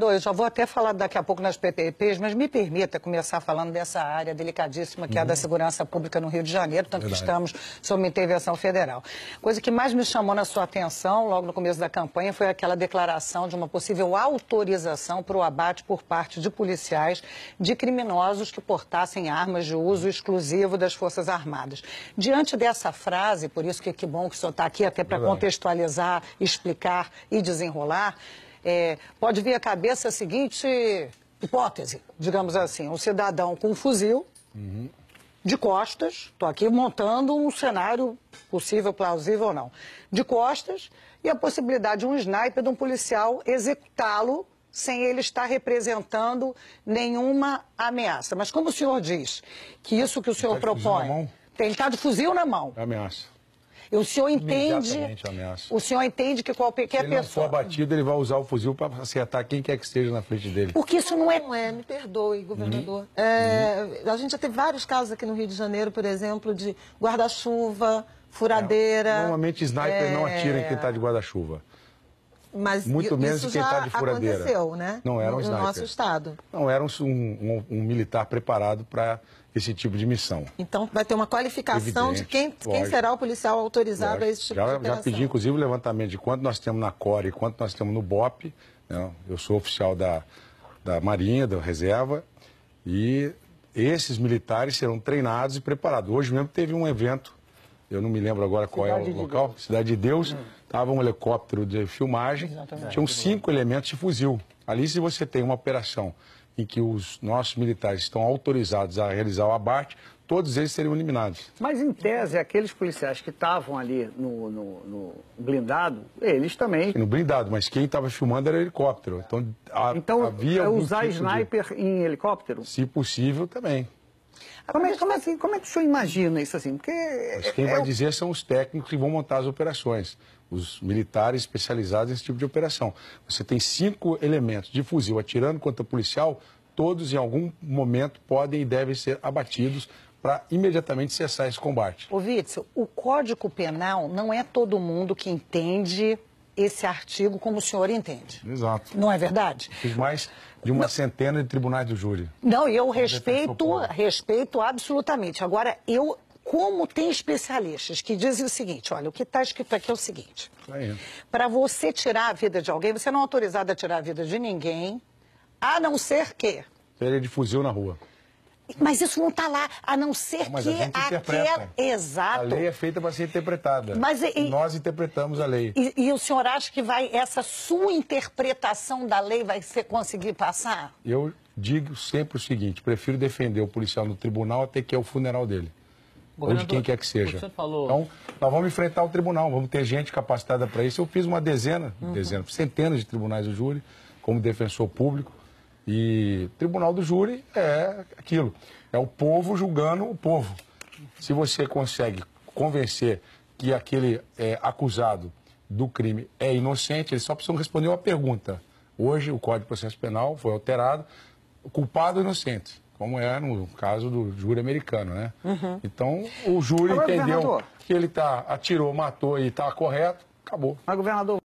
Eu já vou até falar daqui a pouco nas PPPs, mas me permita começar falando dessa área delicadíssima que uhum. é a da uhum. segurança pública no Rio de Janeiro, tanto Verdade. que estamos sob intervenção federal. Coisa que mais me chamou na sua atenção logo no começo da campanha foi aquela declaração de uma possível autorização para o abate por parte de policiais de criminosos que portassem armas de uso exclusivo das Forças Armadas. Diante dessa frase, por isso que, é que bom que o senhor está aqui, até para contextualizar, explicar e desenrolar é, pode vir à cabeça a seguinte hipótese, digamos assim, um cidadão com um fuzil, uhum. de costas, estou aqui montando um cenário possível, plausível ou não, de costas, e a possibilidade de um sniper, de um policial, executá-lo sem ele estar representando nenhuma ameaça. Mas como o senhor diz que isso que o senhor tá propõe... que estar de fuzil na mão. É ameaça. E o senhor entende. O senhor entende que qualquer pessoa. Se ele pessoa... não for abatido, ele vai usar o fuzil para acertar quem quer que esteja na frente dele. Porque isso não, é. Não é, me perdoe, uhum. governador. Uhum. É, A gente já teve vários casos aqui no Rio de Janeiro, por exemplo, de guarda-chuva, furadeira. É. Normalmente sniper não atira em quem está de é. guarda-chuva. Mas Muito menos de quem está de furadeira. aconteceu, né? Não era um sniper. No nosso estado. Não era um, um, um militar preparado para esse tipo de missão. Então vai ter uma qualificação Evidente, de quem, quem, será o policial autorizado lógico. a esse tipo já, de operação. Já pedi, inclusive, o levantamento de quanto nós temos na CORE e quanto nós temos no BOP. Né? Eu sou oficial da, da Marinha, da Reserva, e esses militares serão treinados e preparados. Hoje mesmo teve um evento eu não me lembro agora qual Cidade é o local, Cidade de Deus, estava hum. um helicóptero de filmagem, Exatamente. tinham cinco elementos de fuzil. Ali, se você tem uma operação em que os nossos militares estão autorizados a realizar o abate, todos eles seriam eliminados. Mas, em tese, aqueles policiais que estavam ali no, no, no, blindado, eles também. No blindado, mas quem estava filmando era helicóptero. Então, a, então havia. Então, usar tipo sniper de... em helicóptero? Se possível, também. Ah, como é, como, assim, como é que o senhor imagina isso assim? Porque Mas quem é, é vai dizer são os técnicos que vão montar as operações, os militares especializados nesse tipo de operação. Você tem cinco elementos de fuzil atirando contra policial, todos em algum momento podem e devem ser abatidos para imediatamente cessar esse combate. Ô Witzel, o Código Penal não é todo mundo que entende esse artigo como o senhor entende. Exato. Não é verdade? Fiz mais de uma não, centena de tribunais do júri. Não, eu respeito, respeito absolutamente. Agora, eu como tem especialistas que dizem o seguinte, olha, o que está escrito aqui é o seguinte. Tá Para você tirar a vida de alguém, você não é autorizado a tirar a vida de ninguém, a não ser que... Seria é de fuzil na rua. Mas isso não está lá, a não ser mas que a gente aquela. Exato. A lei é feita para ser interpretada. Mas, e, Nós interpretamos a lei. E, e, o senhor acha que vai essa sua interpretação da lei vai ser conseguir passar? Eu digo sempre o seguinte: prefiro defender o policial no tribunal até que é o funeral dele. ou de quem quer que seja. Falou... Então, nós vamos enfrentar o tribunal, vamos ter gente capacitada para isso. Eu fiz uma dezena, uhum. dezena, centenas de tribunais do júri como defensor público. E tribunal do júri é aquilo, é o povo julgando o povo. Se você consegue convencer que aquele é, acusado do crime é inocente, ele só precisa responder uma pergunta. Hoje, o Código de Processo Penal foi alterado, culpado ou é inocente, como é no caso do júri americano, né? Uhum. Então, o júri Agora, entendeu que ele tá, atirou, matou e está correto, acabou. Mas, governador...